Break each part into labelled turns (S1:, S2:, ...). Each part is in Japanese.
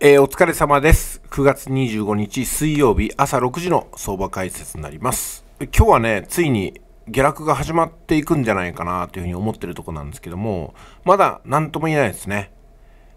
S1: えー、お疲れ様です。9月25日水曜日朝6時の相場解説になります。今日はね、ついに下落が始まっていくんじゃないかなというふうに思ってるとこなんですけども、まだ何とも言えないですね。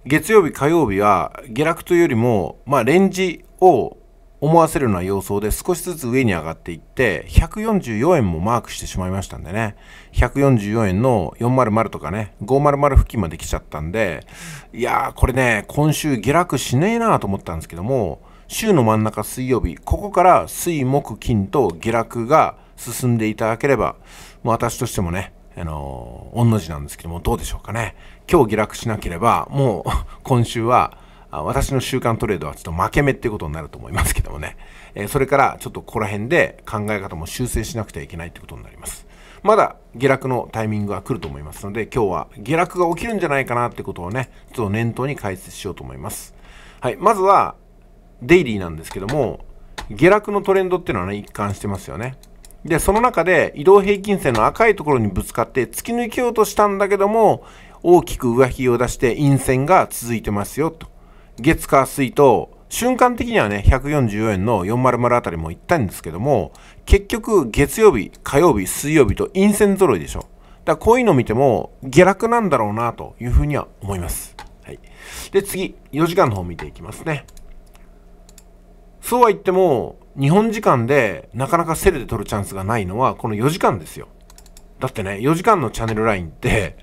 S1: 月曜日、火曜日は下落というよりも、まあ、レンジを思わせるような様相で少しずつ上に上がっていって144円もマークしてしまいましたんでね144円の400とかね500付近まで来ちゃったんでいやーこれね今週下落しねえなーと思ったんですけども週の真ん中水曜日ここから水木金と下落が進んでいただければもう私としてもねあの御の字なんですけどもどうでしょうかね今日下落しなければもう今週はあ私の週刊トレードはちょっと負け目っていうことになると思いますけどもね、えー、それからちょっとここら辺で考え方も修正しなくてはいけないってことになります。まだ下落のタイミングが来ると思いますので、今日は下落が起きるんじゃないかなってことをね、ちょっと念頭に解説しようと思います。はい、まずは、デイリーなんですけども、下落のトレンドっていうのはね、一貫してますよね。で、その中で移動平均線の赤いところにぶつかって突き抜けようとしたんだけども、大きく上きを出して陰線が続いてますよと。月火水と瞬間的にはね144円の400あたりも行ったんですけども結局月曜日火曜日水曜日と陰線揃いでしょだからこういうの見ても下落なんだろうなというふうには思います、はい、で次4時間の方を見ていきますねそうは言っても日本時間でなかなかセルで取るチャンスがないのはこの4時間ですよだってね4時間のチャンネルラインって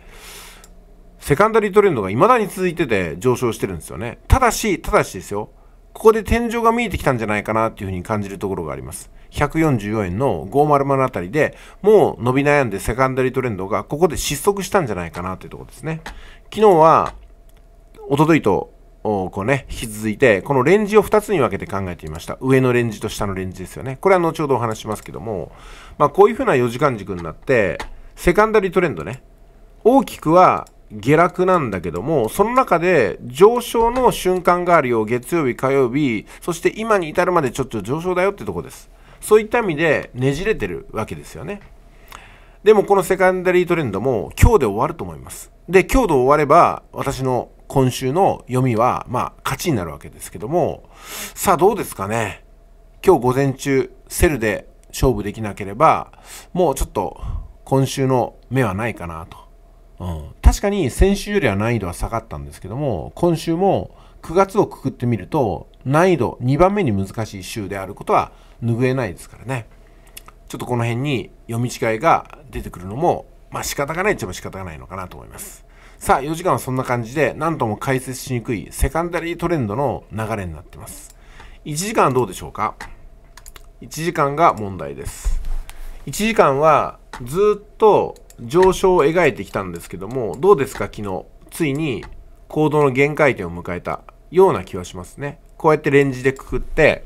S1: セカンダリートレンドが未だに続いてて上昇してるんですよね。ただし、ただしですよ、ここで天井が見えてきたんじゃないかなっていうふうに感じるところがあります。144円の500あたりでもう伸び悩んでセカンダリートレンドがここで失速したんじゃないかなというところですね。昨日は、おとといとこうね、引き続いて、このレンジを2つに分けて考えてみました。上のレンジと下のレンジですよね。これは後ほどお話しますけども、まあ、こういうふうな4時間軸になって、セカンダリートレンドね、大きくは下落なんだけども、その中で上昇の瞬間があるよ、月曜日、火曜日、そして今に至るまでちょっと上昇だよってとこです。そういった意味でねじれてるわけですよね。でもこのセカンダリートレンドも今日で終わると思います。で、今日で終われば私の今週の読みは、まあ、勝ちになるわけですけども、さあどうですかね。今日午前中、セルで勝負できなければ、もうちょっと今週の目はないかなと。うん、確かに先週よりは難易度は下がったんですけども今週も9月をくくってみると難易度2番目に難しい週であることは拭えないですからねちょっとこの辺に読み違いが出てくるのもまあ仕方がないっちゃ仕方がないのかなと思いますさあ4時間はそんな感じで何とも解説しにくいセカンダリートレンドの流れになってます1時間どうでしょうか1時間が問題です1時間はずっと上昇を描いてきたんですけども、どうですか、昨日。ついに、行動の限界点を迎えたような気はしますね。こうやってレンジでくくって、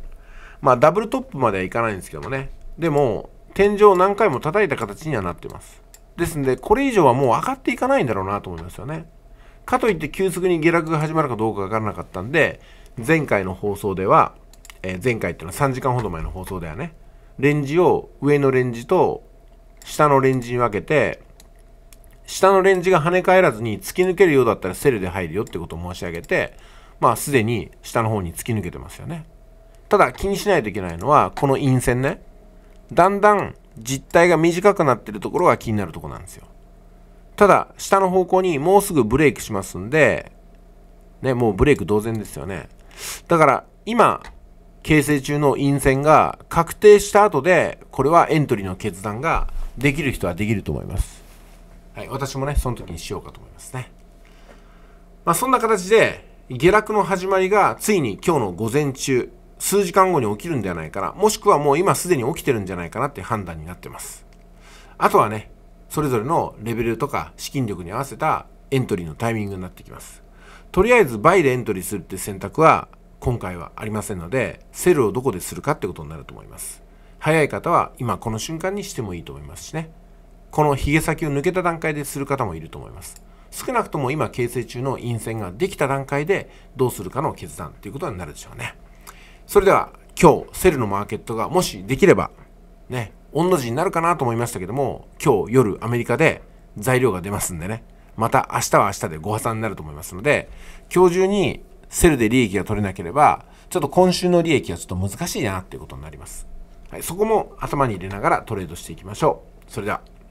S1: まあ、ダブルトップまではいかないんですけどもね。でも、天井を何回も叩いた形にはなってます。ですんで、これ以上はもう上がっていかないんだろうなと思いますよね。かといって急速に下落が始まるかどうかわからなかったんで、前回の放送では、えー、前回っていうのは3時間ほど前の放送ではね、レンジを、上のレンジと下のレンジに分けて、下のレンジが跳ね返らずに突き抜けるようだったらセルで入るよってことを申し上げて、まあすでに下の方に突き抜けてますよね。ただ気にしないといけないのは、この陰線ね。だんだん実体が短くなってるところが気になるとこなんですよ。ただ、下の方向にもうすぐブレイクしますんで、ね、もうブレイク同然ですよね。だから、今、形成中の陰線が確定した後で、これはエントリーの決断ができる人はできると思います。はい、私もね、その時にしようかと思いますね。まあ、そんな形で、下落の始まりがついに今日の午前中、数時間後に起きるんではないかな、もしくはもう今すでに起きてるんじゃないかなっていう判断になってます。あとはね、それぞれのレベルとか資金力に合わせたエントリーのタイミングになってきます。とりあえず倍でエントリーするって選択は今回はありませんので、セルをどこでするかってことになると思います。早い方は今この瞬間にしてもいいと思いますしね。この髭先を抜けた段階でする方もいると思います。少なくとも今形成中の陰線ができた段階でどうするかの決断ということになるでしょうね。それでは今日セルのマーケットがもしできればね、御の字になるかなと思いましたけども今日夜アメリカで材料が出ますんでねまた明日は明日でご破産になると思いますので今日中にセルで利益が取れなければちょっと今週の利益はちょっと難しいなっていうことになります。はい、そこも頭に入れながらトレードしていきましょう。それでは。